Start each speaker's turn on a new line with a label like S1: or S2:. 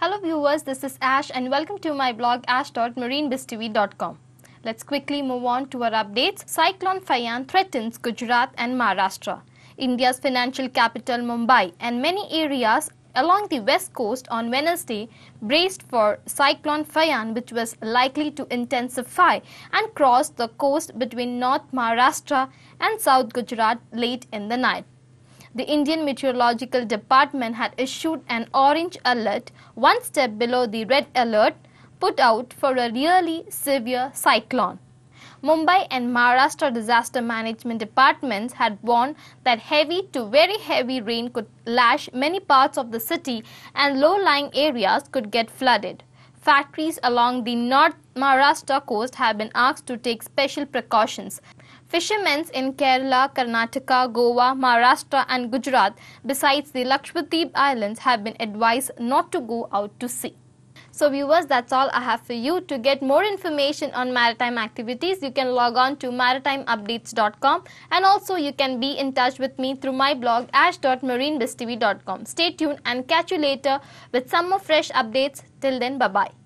S1: Hello viewers, this is Ash and welcome to my blog ash.marinebiztv.com. Let's quickly move on to our updates. Cyclone Fayan threatens Gujarat and Maharashtra. India's financial capital Mumbai and many areas along the west coast on Wednesday braced for Cyclone Fayan which was likely to intensify and cross the coast between North Maharashtra and South Gujarat late in the night the Indian Meteorological Department had issued an orange alert one step below the red alert put out for a really severe cyclone. Mumbai and Maharashtra disaster management departments had warned that heavy to very heavy rain could lash many parts of the city and low-lying areas could get flooded. Factories along the North Maharashtra coast have been asked to take special precautions. Fishermen in Kerala, Karnataka, Goa, Maharashtra, and Gujarat, besides the Lakshadweep Islands, have been advised not to go out to sea. So viewers, that's all I have for you. To get more information on maritime activities, you can log on to maritimeupdates.com and also you can be in touch with me through my blog ash.marinebiztv.com. Stay tuned and catch you later with some more fresh updates. Till then, bye-bye.